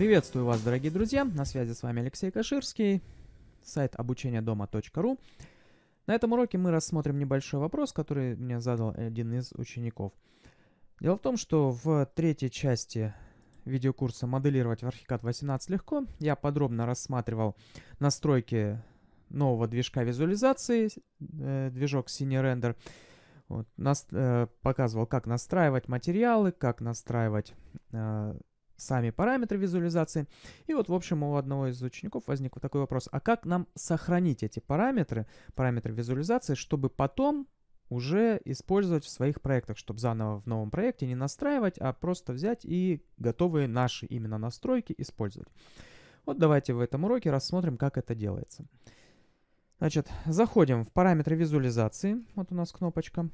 Приветствую вас, дорогие друзья! На связи с вами Алексей Каширский, сайт обучения дома.ру. На этом уроке мы рассмотрим небольшой вопрос, который мне задал один из учеников. Дело в том, что в третьей части видеокурса «Моделировать в Архикад 18 легко» я подробно рассматривал настройки нового движка визуализации, э, движок CineRender. Вот, э, показывал, как настраивать материалы, как настраивать э, сами параметры визуализации. И вот, в общем, у одного из учеников возник вот такой вопрос. А как нам сохранить эти параметры, параметры визуализации, чтобы потом уже использовать в своих проектах, чтобы заново в новом проекте не настраивать, а просто взять и готовые наши именно настройки использовать. Вот давайте в этом уроке рассмотрим, как это делается. Значит, заходим в параметры визуализации. Вот у нас кнопочка.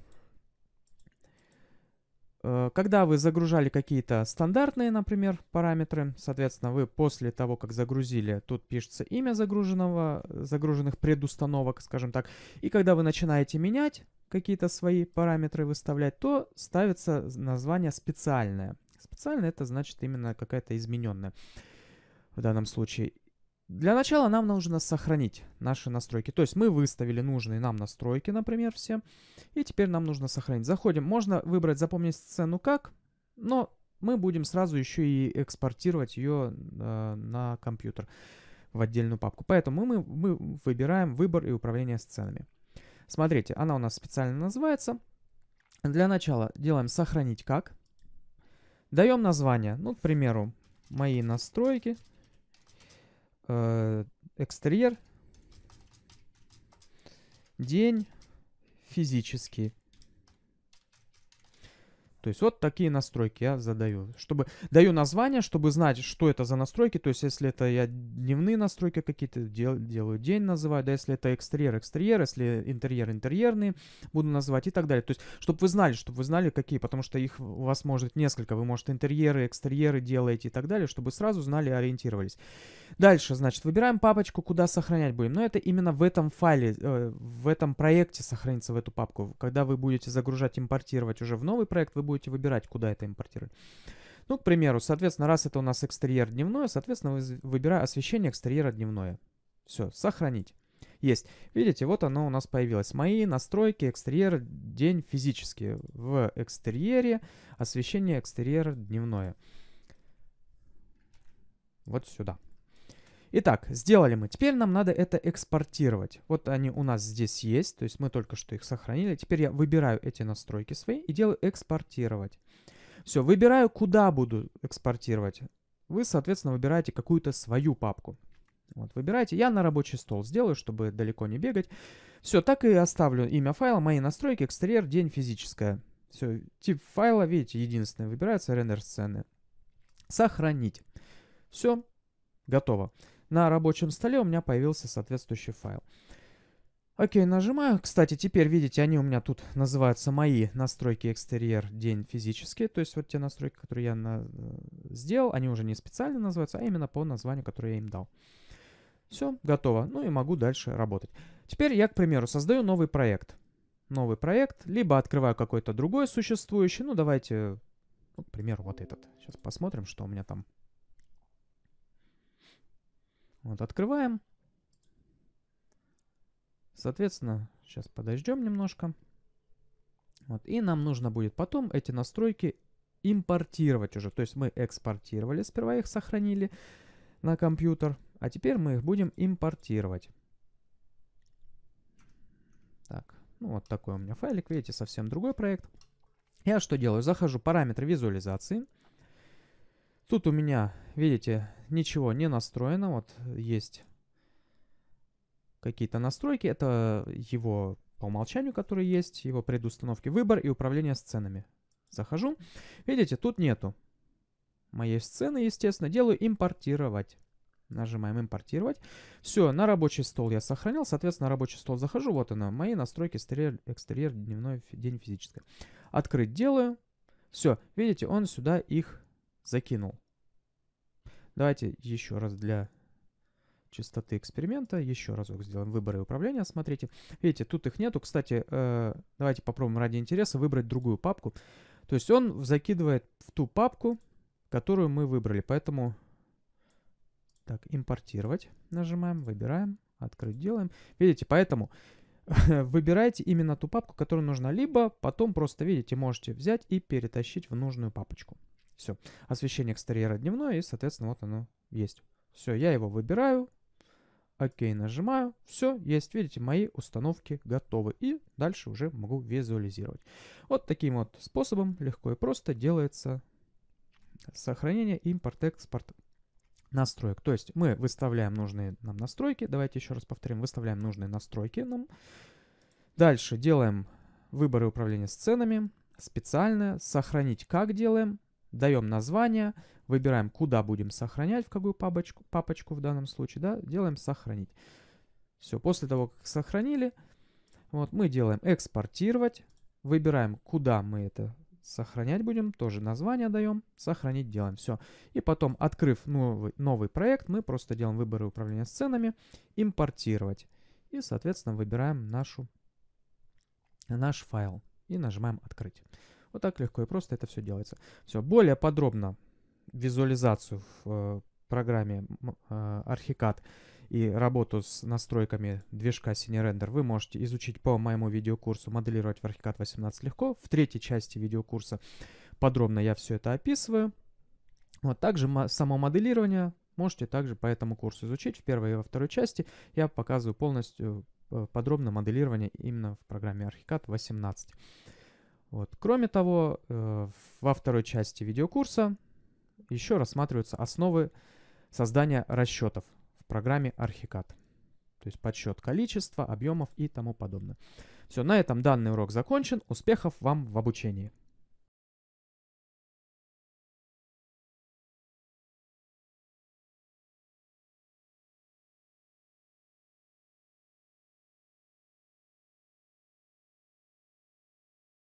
Э, когда вы загружали какие-то стандартные, например, параметры, соответственно, вы после того, как загрузили, тут пишется имя загруженного, э, загруженных предустановок, скажем так, и когда вы начинаете менять какие-то свои параметры выставлять, то ставится название специальное. Специальное это значит именно какая-то измененная в данном случае. Для начала нам нужно сохранить наши настройки. То есть мы выставили нужные нам настройки, например, все. И теперь нам нужно сохранить. Заходим. Можно выбрать «Запомнить сцену как», но мы будем сразу еще и экспортировать ее э, на компьютер в отдельную папку. Поэтому мы, мы выбираем выбор и управление сценами. Смотрите, она у нас специально называется. Для начала делаем «Сохранить как». Даем название. Ну, к примеру, «Мои настройки». Э, экстерьер, день, физический. То есть вот такие настройки я задаю. Чтобы, даю название, чтобы знать, что это за настройки. То есть если это я дневные настройки какие-то дел, делаю, день называю. Да, если это экстерьер, экстерьер. Если интерьер, интерьерный буду называть и так далее. То есть чтобы вы знали, чтобы вы знали какие. Потому что их у вас может несколько. Вы, может, интерьеры, экстерьеры делаете и так далее. Чтобы сразу знали, ориентировались. Дальше, значит, выбираем папочку, куда сохранять будем. Но это именно в этом файле, э, в этом проекте сохранится в эту папку. Когда вы будете загружать, импортировать уже в новый проект, вы будете будете выбирать, куда это импортировать. Ну, к примеру, соответственно, раз это у нас экстерьер дневное, соответственно, выбираю освещение экстерьера дневное. Все, сохранить. Есть. Видите, вот оно у нас появилось. Мои настройки, экстерьер, день физически. В экстерьере освещение экстерьера дневное. Вот сюда. Итак, сделали мы. Теперь нам надо это экспортировать. Вот они у нас здесь есть, то есть мы только что их сохранили. Теперь я выбираю эти настройки свои и делаю экспортировать. Все, выбираю, куда буду экспортировать. Вы, соответственно, выбираете какую-то свою папку. Вот, выбирайте. Я на рабочий стол сделаю, чтобы далеко не бегать. Все, так и оставлю имя файла, мои настройки, экстерьер, день физическое. Все, тип файла, видите, единственное, выбирается рендер сцены. Сохранить. Все, готово на рабочем столе у меня появился соответствующий файл. Окей, нажимаю. Кстати, теперь, видите, они у меня тут называются мои настройки экстерьер день физические. То есть вот те настройки, которые я на... Э, сделал, они уже не специально называются, а именно по названию, которое я им дал. Все, готово. Ну и могу дальше работать. Теперь я, к примеру, создаю новый проект. Новый проект, либо открываю какой-то другой существующий. Ну, давайте, ну, к примеру, вот этот. Сейчас посмотрим, что у меня там вот, открываем. Соответственно, сейчас подождем немножко. Вот, и нам нужно будет потом эти настройки импортировать уже. То есть мы экспортировали, сперва их сохранили на компьютер, а теперь мы их будем импортировать. Так, ну вот такой у меня файлик, видите, совсем другой проект. Я что делаю? Захожу в параметры визуализации. Тут у меня, видите, ничего не настроено, вот есть какие-то настройки, это его по умолчанию, который есть, его предустановки выбор и управление сценами. Захожу, видите, тут нету моей сцены, естественно, делаю импортировать. Нажимаем импортировать. Все, на рабочий стол я сохранил. Соответственно, на рабочий стол захожу. Вот она, мои настройки, экстерьер, экстерьер дневной день физической Открыть делаю. Все, видите, он сюда их закинул. Давайте еще раз для чистоты эксперимента. Еще разок сделаем выборы управления. Смотрите, видите, тут их нету. Кстати, э, давайте попробуем ради интереса выбрать другую папку. То есть он закидывает в ту папку, которую мы выбрали. Поэтому так, импортировать нажимаем, выбираем, открыть делаем. Видите, поэтому выбирайте именно ту папку, которая нужна. Либо потом просто, видите, можете взять и перетащить в нужную папочку. Все. Освещение экстерьера дневное, и, соответственно, вот оно есть. Все, я его выбираю. Окей, нажимаю. Все, есть, видите, мои установки готовы. И дальше уже могу визуализировать. Вот таким вот способом легко и просто делается сохранение импорт-экспорт настроек. То есть мы выставляем нужные нам настройки. Давайте еще раз повторим. Выставляем нужные настройки нам. Дальше делаем выборы управления сценами. Специальное. Сохранить как делаем даем название, выбираем, куда будем сохранять, в какую папочку, папочку в данном случае, да, делаем «Сохранить». Все, после того, как сохранили, вот мы делаем «Экспортировать», выбираем, куда мы это сохранять будем, тоже название даем, сохранить делаем, все. И потом, открыв новый, новый проект, мы просто делаем выборы управления сценами, импортировать. И, соответственно, выбираем нашу, наш файл и нажимаем «Открыть». Вот так легко и просто это все делается. Все, более подробно визуализацию в э, программе э, Archicad и работу с настройками движка CineRender вы можете изучить по моему видеокурсу «Моделировать в Archicad 18 легко». В третьей части видеокурса подробно я все это описываю. Вот также само моделирование можете также по этому курсу изучить. В первой и во второй части я показываю полностью э, подробно моделирование именно в программе Archicad 18. Вот. Кроме того, э, во второй части видеокурса еще рассматриваются основы создания расчетов в программе Архикат, То есть подсчет количества, объемов и тому подобное. Все, на этом данный урок закончен. Успехов вам в обучении!